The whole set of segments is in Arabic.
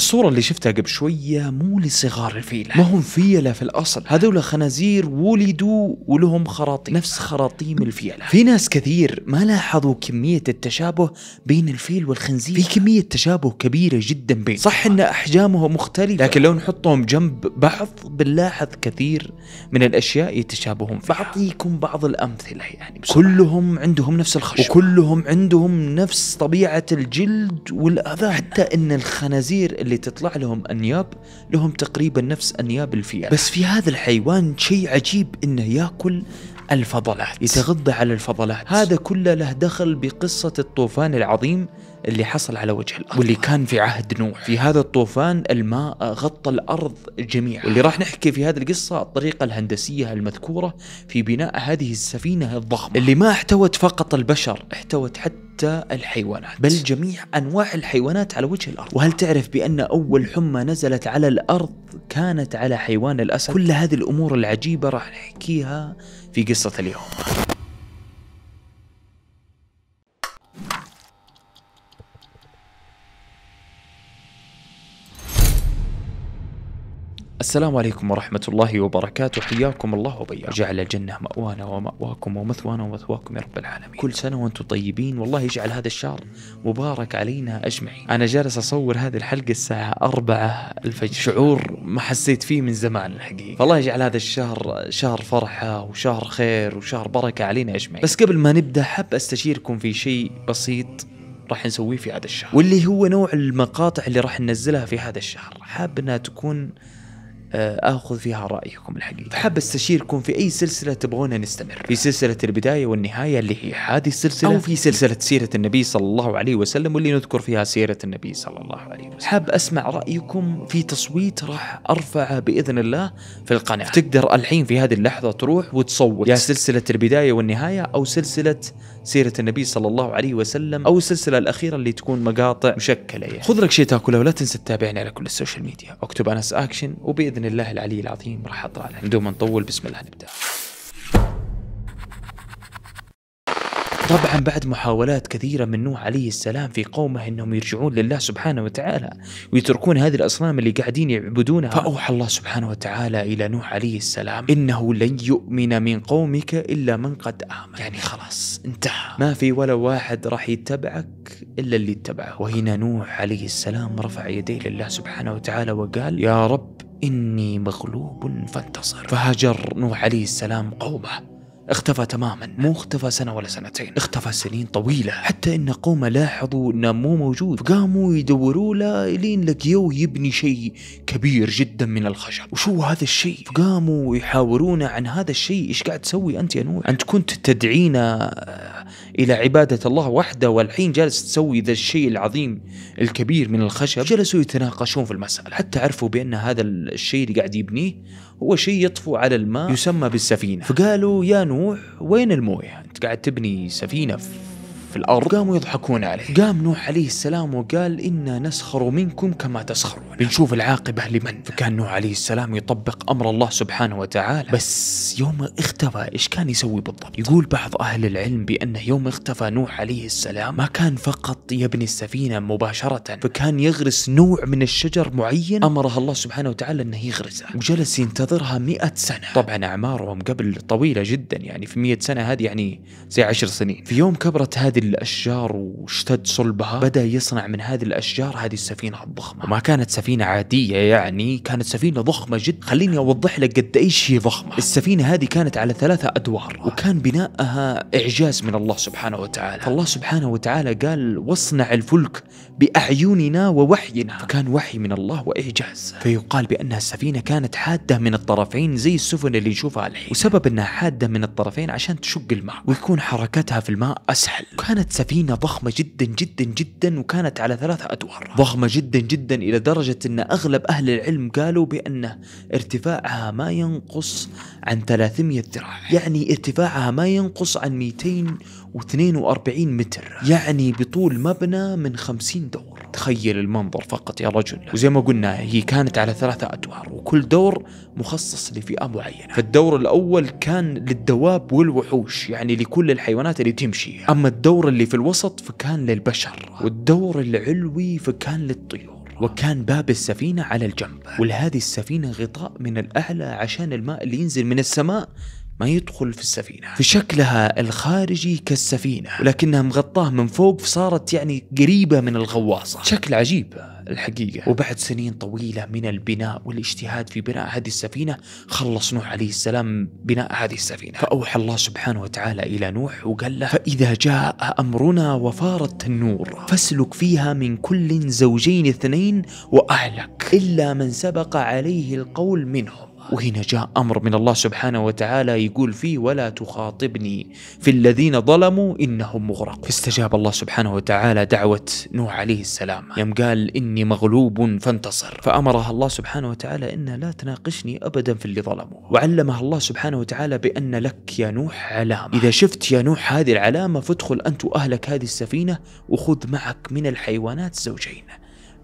الصورة اللي شفتها قبل شوية مو لصغار الفيلة ما هم فيلة في الأصل هذول خنازير ولدوا ولهم خراطيم نفس خراطيم الفيلة في ناس كثير ما لاحظوا كمية التشابه بين الفيل والخنزير في كمية تشابه كبيرة جدا بين صح أن أحجامهم مختلفة لكن لو نحطهم جنب بعض بنلاحظ كثير من الأشياء يتشابهون فيها بعطيكم بعض الأمثلة يعني بصراحة. كلهم عندهم نفس الخشب وكلهم عندهم نفس طبيعة الجلد والأذان حتى أن الخنازير اللي تطلع لهم أنياب لهم تقريبا نفس أنياب الفيل بس في هذا الحيوان شيء عجيب إنه يأكل الفضلات يتغذى على الفضلات هذا كله له دخل بقصة الطوفان العظيم اللي حصل على وجه الارض واللي كان في عهد نوح في هذا الطوفان الماء غطى الارض جميعا واللي راح نحكي في هذه القصه الطريقه الهندسيه المذكوره في بناء هذه السفينه الضخمه اللي ما احتوت فقط البشر احتوت حتى حتى الحيوانات بل جميع أنواع الحيوانات على وجه الأرض وهل تعرف بأن أول حمى نزلت على الأرض كانت على حيوان الأسد كل هذه الأمور العجيبة راح نحكيها في قصة اليوم السلام عليكم ورحمة الله وبركاته حياكم الله وبياكم جعل الجنة مأوانا ومأواكم ومثوانا ومثواكم يا رب العالمين كل سنة وأنتم طيبين والله يجعل هذا الشهر مبارك علينا أجمعين أنا جالس أصور هذه الحلقة الساعة أربعة الفجر شعور ما حسيت فيه من زمان الحقيقة فالله يجعل هذا الشهر شهر فرحة وشهر خير وشهر بركة علينا أجمعين بس قبل ما نبدأ حاب أستشيركم في شيء بسيط راح نسويه في هذا الشهر واللي هو نوع المقاطع اللي راح ننزلها في هذا الشهر حاب انها تكون آه، اخذ فيها رايكم الحقيقه حاب استشيركم في اي سلسله تبغونا نستمر في سلسله البدايه والنهايه اللي هي هذه السلسله او في سلسله سيره النبي صلى الله عليه وسلم واللي نذكر فيها سيره النبي صلى الله عليه وسلم حاب اسمع رايكم في تصويت راح ارفعه باذن الله في القناه تقدر الحين في هذه اللحظه تروح وتصوت يا سلسله البدايه والنهايه او سلسله سيره النبي صلى الله عليه وسلم او السلسله الاخيره اللي تكون مقاطع مشكله يعني خذ لك شيء تاكله ولا تنسى تتابعني على كل السوشيال ميديا اكتب انس اكشن وباذن الله العلي العظيم راح اطلع لك بدون ما نطول بسم الله نبدا طبعا بعد محاولات كثيرة من نوح عليه السلام في قومه أنهم يرجعون لله سبحانه وتعالى ويتركون هذه الأصنام اللي قاعدين يعبدونها فأوحى الله سبحانه وتعالى إلى نوح عليه السلام إنه لن يؤمن من قومك إلا من قد آمن يعني خلاص انتهى ما في ولا واحد راح يتبعك إلا اللي اتبعه وهنا نوح عليه السلام رفع يديه لله سبحانه وتعالى وقال يا رب إني مغلوب فانتصر فهجر نوح عليه السلام قومه اختفى تماما مو اختفى سنة ولا سنتين اختفى سنين طويلة حتى ان قومه لاحظوا انه مو موجود فقاموا يدوروا له لين لقيوه يبني شيء كبير جدا من الخشب وشو هذا الشيء فقاموا يحاورونه عن هذا الشيء ايش قاعد تسوي انت يا نوح انت كنت تدعينا آه، الى عبادة الله وحده والحين جالس تسوي ذا الشيء العظيم الكبير من الخشب جلسوا يتناقشون في المسألة حتى عرفوا بان هذا الشيء اللي قاعد يبنيه هو شيء يطفو على الماء يسمى بالسفينة فقالوا يا نوح وين المويه أنت قاعد تبني سفينة في الأرض قاموا يضحكون عليه قام نوح عليه السلام وقال إنا نسخر منكم كما تسخرون بنشوف العاقبة لمن فكان نوح عليه السلام يطبق أمر الله سبحانه وتعالى بس يوم اختفى إيش كان يسوي بالضبط يقول بعض أهل العلم بأنه يوم اختفى نوح عليه السلام ما كان فقط يبني السفينة مباشرة فكان يغرس نوع من الشجر معين أمره الله سبحانه وتعالى أنه يغرسه وجلس ينتظرها مئة سنة طبعا أعمارهم قبل طويلة جدا يعني في مئة سنة هذه يعني زي عشر سنين في يوم كبرت هذه الأشجار واشتد صلبها بدأ يصنع من هذه الأشجار هذه السفينة الضخمة وما كانت سفينة عادية يعني كانت سفينة ضخمة جدا خليني أوضح لك قد إيش هي ضخمة السفينة هذه كانت على ثلاثة أدوار وكان بناءها إعجاز من الله سبحانه وتعالى فالله سبحانه وتعالى قال واصنع الفلك بأعيننا ووحينا فكان وحي من الله وإعجاز فيقال بأنها السفينة كانت حادة من الطرفين زي السفن اللي نشوفها الحين وسبب أنها حادة من الطرفين عشان تشق الماء ويكون حركتها في الماء أسهل كانت سفينة ضخمة جدا جدا جدا وكانت على ثلاثة أدوار ضخمة جدا جدا إلى درجة أن أغلب أهل العلم قالوا بأن ارتفاعها ما ينقص عن 300 ذراع يعني ارتفاعها ما ينقص عن 242 متر يعني بطول مبنى من 50 دور تخيل المنظر فقط يا رجل وزي ما قلنا هي كانت على ثلاثة أدوار وكل دور مخصص لفئة معينة فالدور الأول كان للدواب والوحوش يعني لكل الحيوانات اللي تمشي أما الدور اللي في الوسط فكان للبشر والدور العلوي فكان للطيور وكان باب السفينة على الجنب ولهذه السفينة غطاء من الأعلى عشان الماء اللي ينزل من السماء ما يدخل في السفينة في شكلها الخارجي كالسفينة ولكنها مغطاه من فوق فصارت يعني قريبة من الغواصة شكل عجيب الحقيقة وبعد سنين طويلة من البناء والاجتهاد في بناء هذه السفينة خلص نوح عليه السلام بناء هذه السفينة فأوحى الله سبحانه وتعالى إلى نوح وقال له فإذا جاء أمرنا وفارت النور فاسلك فيها من كل زوجين اثنين وأهلك إلا من سبق عليه القول منهم وهنا جاء امر من الله سبحانه وتعالى يقول فيه ولا تخاطبني في الذين ظلموا انهم مغرق فاستجاب الله سبحانه وتعالى دعوه نوح عليه السلام يوم قال اني مغلوب فانتصر فامرها الله سبحانه وتعالى انها لا تناقشني ابدا في اللي ظلموا وعلمها الله سبحانه وتعالى بان لك يا نوح علامه اذا شفت يا نوح هذه العلامه فادخل انت واهلك هذه السفينه وخذ معك من الحيوانات زوجين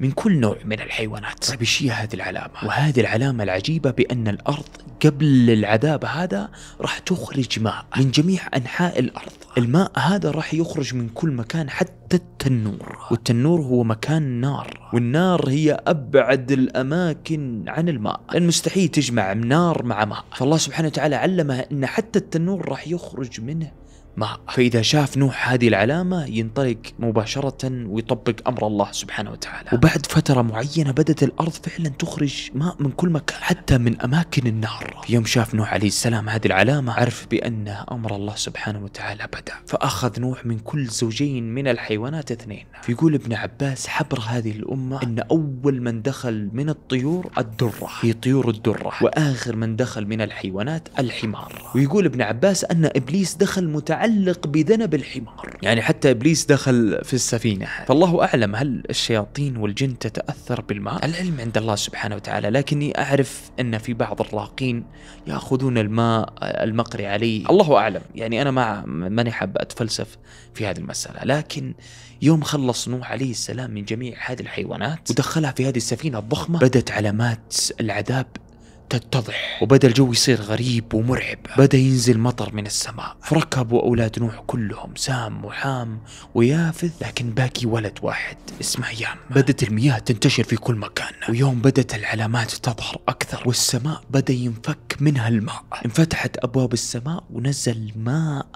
من كل نوع من الحيوانات طيب هي هذه العلامة؟ وهذه العلامة العجيبة بأن الأرض قبل العذاب هذا راح تخرج ماء من جميع أنحاء الأرض الماء هذا راح يخرج من كل مكان حتى حتى التنور والتنور هو مكان النار والنار هي أبعد الأماكن عن الماء لأن مستحيل تجمع نار مع ماء فالله سبحانه وتعالى علمه أن حتى التنور راح يخرج منه ماء فإذا شاف نوح هذه العلامة ينطلق مباشرة ويطبق أمر الله سبحانه وتعالى وبعد فترة معينة بدأت الأرض فعلا تخرج ماء من كل مكان حتى من أماكن النار يوم شاف نوح عليه السلام هذه العلامة عرف بأن أمر الله سبحانه وتعالى بدأ فأخذ نوح من كل زوجين من الحيوانات الحيوانات اثنين فيقول ابن عباس حبر هذه الأمة أن أول من دخل من الطيور الدرة هي طيور الدرة وآخر من دخل من الحيوانات الحمار ويقول ابن عباس أن إبليس دخل متعلق بذنب الحمار يعني حتى إبليس دخل في السفينة فالله أعلم هل الشياطين والجن تتأثر بالماء العلم عند الله سبحانه وتعالى لكني أعرف أن في بعض الراقين يأخذون الماء المقري عليه الله أعلم يعني أنا ما ماني حاب أتفلسف في هذه المسألة لكن يوم خلص نوح عليه السلام من جميع هذه الحيوانات ودخلها في هذه السفينة الضخمة بدت علامات العذاب تتضح وبدا الجو يصير غريب ومرعب بدا ينزل مطر من السماء فركبوا أولاد نوح كلهم سام وحام ويافث لكن باقي ولد واحد اسمه يام بدت المياه تنتشر في كل مكان ويوم بدت العلامات تظهر أكثر والسماء بدا ينفك منها الماء انفتحت أبواب السماء ونزل ماء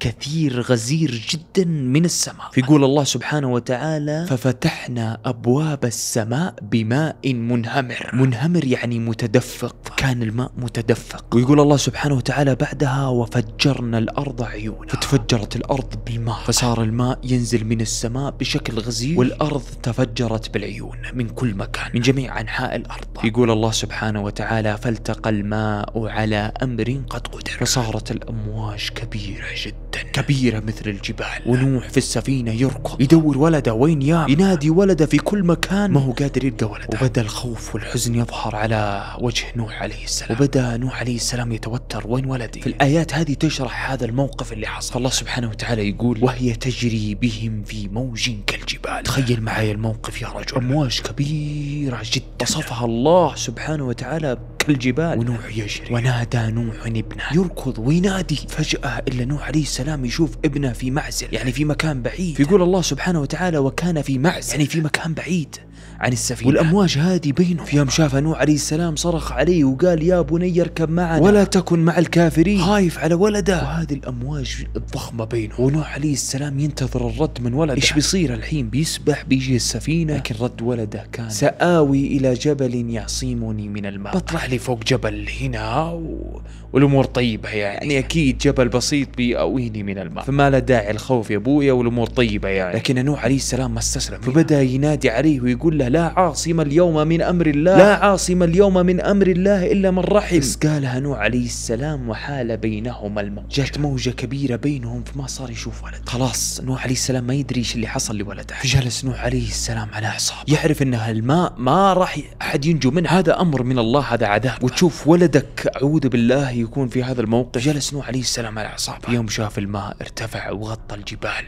كثير غزير جدا من السماء فيقول الله سبحانه وتعالى ففتحنا أبواب السماء بماء منهمر منهمر يعني متدفق الأرض كان الماء متدفق ويقول الله سبحانه وتعالى بعدها وفجرنا الأرض عيونا فتفجرت الأرض بالماء فصار الماء ينزل من السماء بشكل غزير والأرض تفجرت بالعيون من كل مكان من جميع أنحاء الأرض يقول الله سبحانه وتعالى فالتقى الماء على أمر قد قدر فصارت الأمواج كبيرة جدا جدا كبيرة مثل الجبال ونوح في السفينة يركض يدور ولده وين يام ينادي ولده في كل مكان ما هو قادر يلقى ولده وبدأ الخوف والحزن يظهر على وجه نوح عليه السلام وبدأ نوح عليه السلام يتوتر وين ولدي في الآيات هذه تشرح هذا الموقف اللي حصل الله سبحانه وتعالى يقول وهي تجري بهم في موج كالجبال تخيل معي الموقف يا رجل أمواج كبيرة جدا وصفها الله سبحانه وتعالى كالجبال ونوح يجري ونادى نوح ابنه يركض وينادي فجأة إلا نوح عليه السلام يشوف ابنه في معزل يعني في مكان بعيد فيقول الله سبحانه وتعالى وكان في معزل يعني في مكان بعيد عن السفينة والأمواج هذه بينهم في يوم شافها نوح عليه السلام صرخ عليه وقال يا بني اركب معنا ولا تكن مع الكافرين خايف على ولده وهذه الأمواج الضخمة بينهم ونوح عليه السلام ينتظر الرد من ولده إيش بيصير الحين بيسبح بيجي السفينة لكن رد ولده كان سآوي إلى جبل يعصمني من الماء بطلع لي فوق جبل هنا و... والأمور طيبة يعني. يعني أكيد جبل بسيط بيأويني من الماء فما لا داعي الخوف يا أبويا والأمور طيبة يعني لكن نوح عليه السلام ما استسلم فبدأ ينادي عليه ويقول له لا عاصم اليوم من أمر الله لا عاصم اليوم من أمر الله إلا من رحم بس قالها نوح عليه السلام وحال بينهما الموجة جات موجة كبيرة بينهم فما صار يشوف ولد خلاص نوح عليه السلام ما يدري ايش اللي حصل لولده فجلس نوح عليه السلام على أعصابه يعرف أن الماء ما راح أحد ينجو منه هذا أمر من الله هذا عذاب وتشوف ولدك أعوذ بالله يكون في هذا الموقف جلس نوح عليه السلام على أعصابه يوم شاف الماء ارتفع وغطى الجبال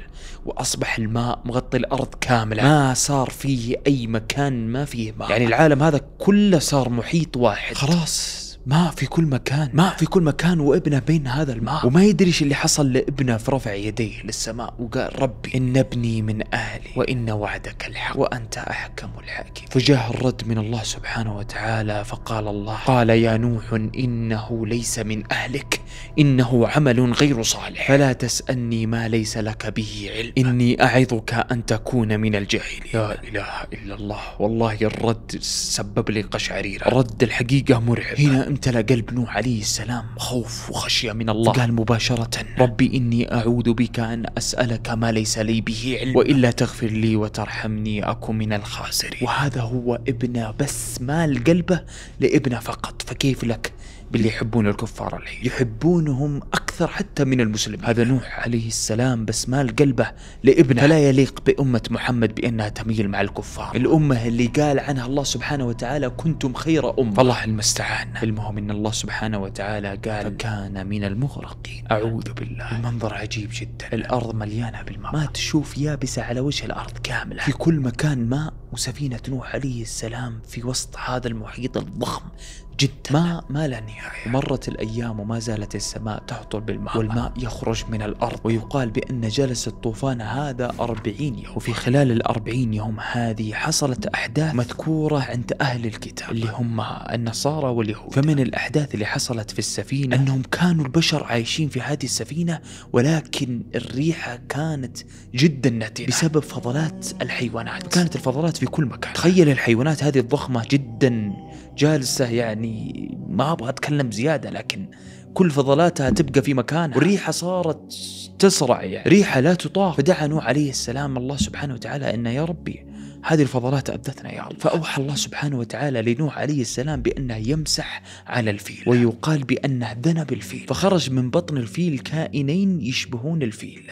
واصبح الماء مغطي الارض كامله ما صار فيه اي مكان ما فيه ماء يعني العالم هذا كله صار محيط واحد خلاص ماء في كل مكان ماء في كل مكان وابنه بين هذا الماء وما يدري ايش اللي حصل لابنه فرفع يديه للسماء وقال ربي ان ابني من اهلي وان وعدك الحق وانت احكم الحاكم فجاه الرد من الله سبحانه وتعالى فقال الله قال يا نوح انه ليس من اهلك انه عمل غير صالح فلا تسالني ما ليس لك به علم اني اعظك ان تكون من الجاهلين يا اله الا الله والله الرد سبب لي قشعريره رد الحقيقه مرعب هنا امتلأ قلب نوح عليه السلام خوف وخشية من الله قال مباشرة ربي إني أعوذ بك أن أسألك ما ليس لي به علم وإلا تغفر لي وترحمني أكون من الخاسرين وهذا هو ابنه بس مال قلبه لابنه فقط فكيف لك باللي يحبون الكفار الحين يحبونهم أكثر حتى من المسلمين هذا نوح عليه السلام بس مال قلبه لابنه فلا يليق بأمة محمد بأنها تميل مع الكفار الأمة اللي قال عنها الله سبحانه وتعالى كنتم خير أمة فالله المستعان المهم أن الله سبحانه وتعالى قال فكان من المغرقين أعوذ بالله المنظر عجيب جدا الأرض مليانة بالماء ما تشوف يابسة على وجه الأرض كاملة في كل مكان ماء وسفينة نوح عليه السلام في وسط هذا المحيط الضخم جدا ما ما له مرت الأيام وما زالت السماء تهطل بالماء والماء يخرج من الأرض ويقال بأن جلس الطوفان هذا أربعين يوم وفي خلال الأربعين يوم هذه حصلت أحداث مذكورة عند أهل الكتاب اللي هم النصارى واليهود فمن الأحداث اللي حصلت في السفينة أنهم كانوا البشر عايشين في هذه السفينة ولكن الريحة كانت جدا نتنة بسبب فضلات الحيوانات كانت الفضلات في كل مكان تخيل الحيوانات هذه الضخمة جدا جالسة يعني ما أبغى أتكلم زيادة لكن كل فضلاتها تبقى في مكانها والريحة صارت تسرع يعني ريحة لا تطاق فدعا نوح عليه السلام الله سبحانه وتعالى أنه يا ربي هذه الفضلات أبدتنا يا الله فأوحى الله سبحانه وتعالى لنوح عليه السلام بأنه يمسح على الفيل ويقال بأنه ذنب الفيل فخرج من بطن الفيل كائنين يشبهون الفيل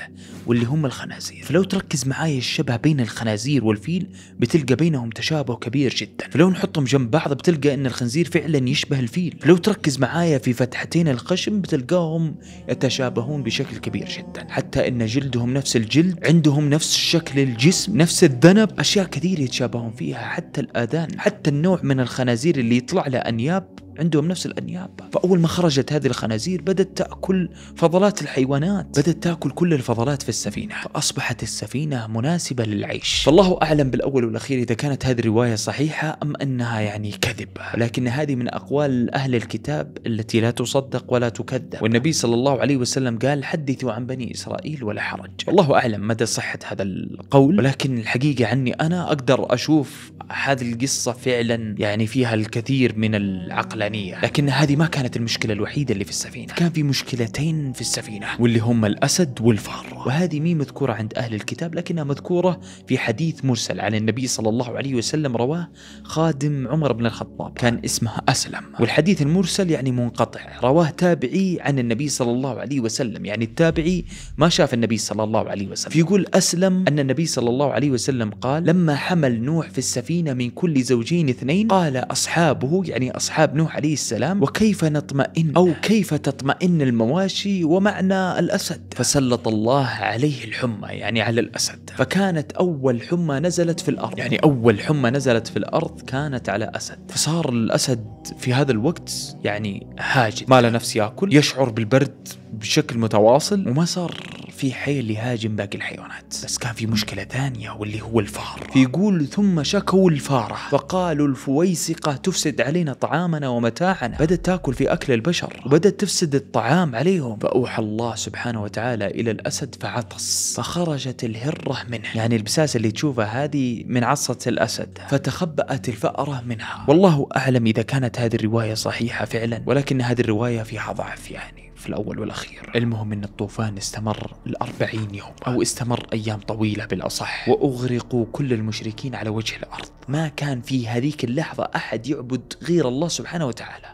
واللي هم الخنازير فلو تركز معاي الشبه بين الخنازير والفيل بتلقى بينهم تشابه كبير جدا فلو نحطهم جنب بعض بتلقى أن الخنزير فعلا يشبه الفيل فلو تركز معايا في فتحتين الخشم بتلقاهم يتشابهون بشكل كبير جدا حتى أن جلدهم نفس الجلد عندهم نفس شكل الجسم نفس الذنب أشياء كثيرة كثير يتشابهون فيها حتى الأذان حتى النوع من الخنازير اللي يطلع له أنياب عندهم نفس الأنياب فأول ما خرجت هذه الخنازير بدأت تأكل فضلات الحيوانات بدأت تأكل كل الفضلات في السفينة فأصبحت السفينة مناسبة للعيش فالله أعلم بالأول والأخير إذا كانت هذه الرواية صحيحة أم أنها يعني كذب لكن هذه من أقوال أهل الكتاب التي لا تصدق ولا تكذب والنبي صلى الله عليه وسلم قال حدثوا عن بني إسرائيل ولا حرج والله أعلم مدى صحة هذا القول ولكن الحقيقة عني أنا أقدر أشوف هذه القصة فعلا يعني فيها الكثير من العقل العقلانية لكن هذه ما كانت المشكلة الوحيدة اللي في السفينة كان في مشكلتين في السفينة واللي هم الأسد والفار وهذه مي مذكورة عند أهل الكتاب لكنها مذكورة في حديث مرسل عن النبي صلى الله عليه وسلم رواه خادم عمر بن الخطاب كان اسمه أسلم والحديث المرسل يعني منقطع رواه تابعي عن النبي صلى الله عليه وسلم يعني التابعي ما شاف النبي صلى الله عليه وسلم فيقول أسلم أن النبي صلى الله عليه وسلم قال لما حمل نوح في السفينة من كل زوجين اثنين قال أصحابه يعني أصحاب نوح عليه السلام وكيف نطمئن أو كيف تطمئن المواشي ومعنى الأسد فسلط الله عليه الحمى يعني على الأسد فكانت أول حمى نزلت في الأرض يعني أول حمى نزلت في الأرض كانت على أسد فصار الأسد في هذا الوقت يعني هاجد ما له نفس ياكل يشعر بالبرد بشكل متواصل وما صار في حيل يهاجم باقي الحيوانات بس كان في مشكلة ثانية واللي هو الفار فيقول ثم شكوا الفارة فقالوا الفويسقة تفسد علينا طعامنا ومتاعنا بدأت تاكل في أكل البشر وبدأت تفسد الطعام عليهم فأوحى الله سبحانه وتعالى إلى الأسد فعطس فخرجت الهرة منه يعني البساس اللي تشوفها هذه من عصة الأسد فتخبأت الفأرة منها والله أعلم إذا كانت هذه الرواية صحيحة فعلا ولكن هذه الرواية فيها ضعف يعني في الأول والأخير المهم أن الطوفان استمر الأربعين يوم أو آه. استمر أيام طويلة بالأصح وأغرقوا كل المشركين على وجه الأرض ما كان في هذيك اللحظة أحد يعبد غير الله سبحانه وتعالى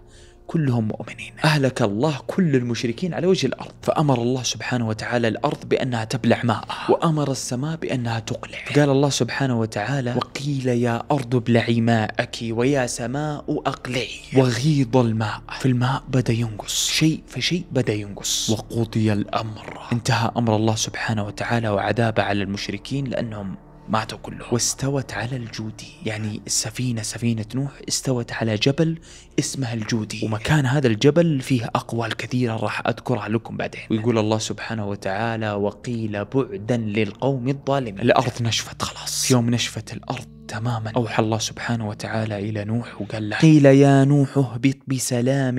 كلهم مؤمنين أهلك الله كل المشركين على وجه الأرض فأمر الله سبحانه وتعالى الأرض بأنها تبلع ماءها وأمر السماء بأنها تقلع قال الله سبحانه وتعالى وقيل يا أرض ابلعي ماءك ويا سماء أقلعي وغيض الماء فالماء بدأ ينقص شيء فشيء بدأ ينقص وقضي الأمر انتهى أمر الله سبحانه وتعالى وعذابه على المشركين لأنهم ماتوا كلهم واستوت على الجودي يعني السفينة سفينة نوح استوت على جبل اسمها الجودي ومكان هذا الجبل فيه أقوال كثيرة راح أذكرها لكم بعدين ويقول الله سبحانه وتعالى وقيل بعدا للقوم الظالمين الأرض نشفت خلاص في يوم نشفت الأرض تماما أوحى الله سبحانه وتعالى إلى نوح وقال له قيل يا نوح اهبط بسلام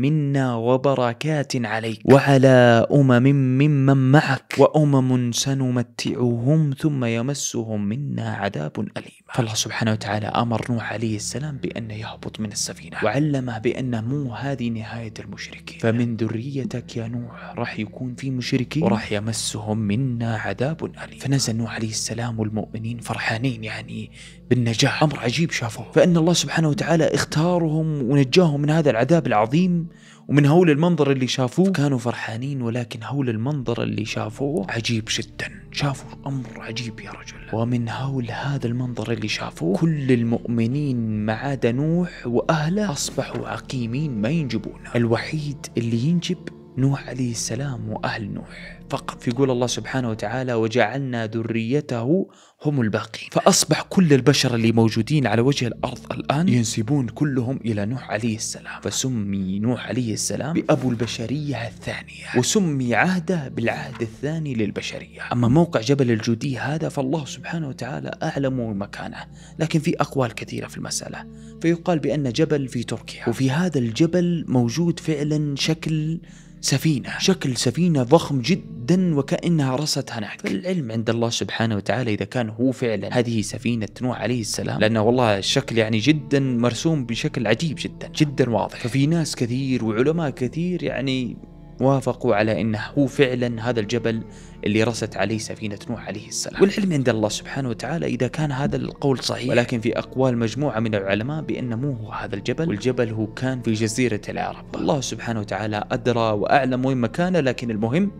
منا وبركات عليك وعلى أمم ممن معك وأمم سنمتعهم ثم يمسهم منا عذاب أليم فالله سبحانه وتعالى أمر نوح عليه السلام بأن يهبط من السفينة وعلمه بأن مو هذه نهاية المشركين فمن يعني ذريتك يا نوح راح يكون في مشركين وراح يمسهم منا عذاب أليم فنزل نوح عليه السلام والمؤمنين فرحانين يعني بالنجاح أمر عجيب شافوه فإن الله سبحانه وتعالى اختارهم ونجاهم من هذا العذاب العظيم ومن هول المنظر اللي شافوه كانوا فرحانين ولكن هول المنظر اللي شافوه عجيب جدا شافوا أمر عجيب يا رجل ومن هول هذا المنظر اللي شافوه كل المؤمنين ما عدا نوح وأهله أصبحوا عقيمين ما ينجبون الوحيد اللي ينجب نوح عليه السلام وأهل نوح فقط يقول الله سبحانه وتعالى وجعلنا ذريته هم الباقين فأصبح كل البشر اللي موجودين على وجه الأرض الآن ينسبون كلهم إلى نوح عليه السلام فسمي نوح عليه السلام بأبو البشرية الثانية وسمي عهده بالعهد الثاني للبشرية أما موقع جبل الجودي هذا فالله سبحانه وتعالى أعلم مكانه لكن في أقوال كثيرة في المسألة فيقال بأن جبل في تركيا وفي هذا الجبل موجود فعلا شكل سفينة شكل سفينة ضخم جدا وكأنها رست هناك فالعلم عند الله سبحانه وتعالى إذا كان هو فعلا هذه سفينة نوح عليه السلام لأنه والله الشكل يعني جدا مرسوم بشكل عجيب جدا جدا واضح ففي ناس كثير وعلماء كثير يعني وافقوا على انه هو فعلا هذا الجبل اللي رست عليه سفينه نوح عليه السلام، والعلم عند الله سبحانه وتعالى اذا كان هذا القول صحيح، ولكن في اقوال مجموعه من العلماء بانه مو هو هذا الجبل، والجبل هو كان في جزيره العرب، الله سبحانه وتعالى ادرى واعلم وين مكانه، لكن المهم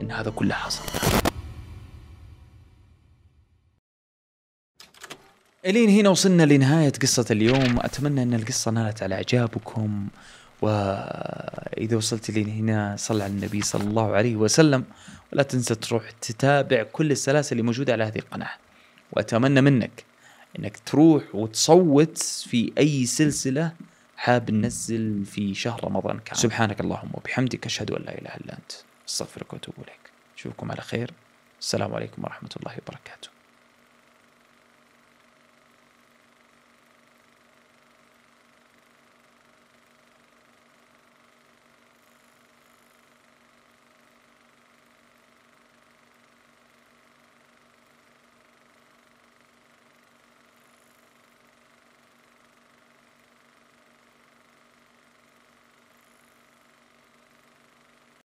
ان هذا كله حصل. الين هنا وصلنا لنهايه قصه اليوم، اتمنى ان القصه نالت على اعجابكم وإذا وصلت لين هنا صل على النبي صلى الله عليه وسلم ولا تنسى تروح تتابع كل السلاسل اللي موجودة على هذه القناة وأتمنى منك أنك تروح وتصوت في أي سلسلة حاب ننزل في شهر رمضان كامل سبحانك اللهم وبحمدك أشهد أن لا إله إلا أنت استغفرك واتوب إليك أشوفكم على خير السلام عليكم ورحمة الله وبركاته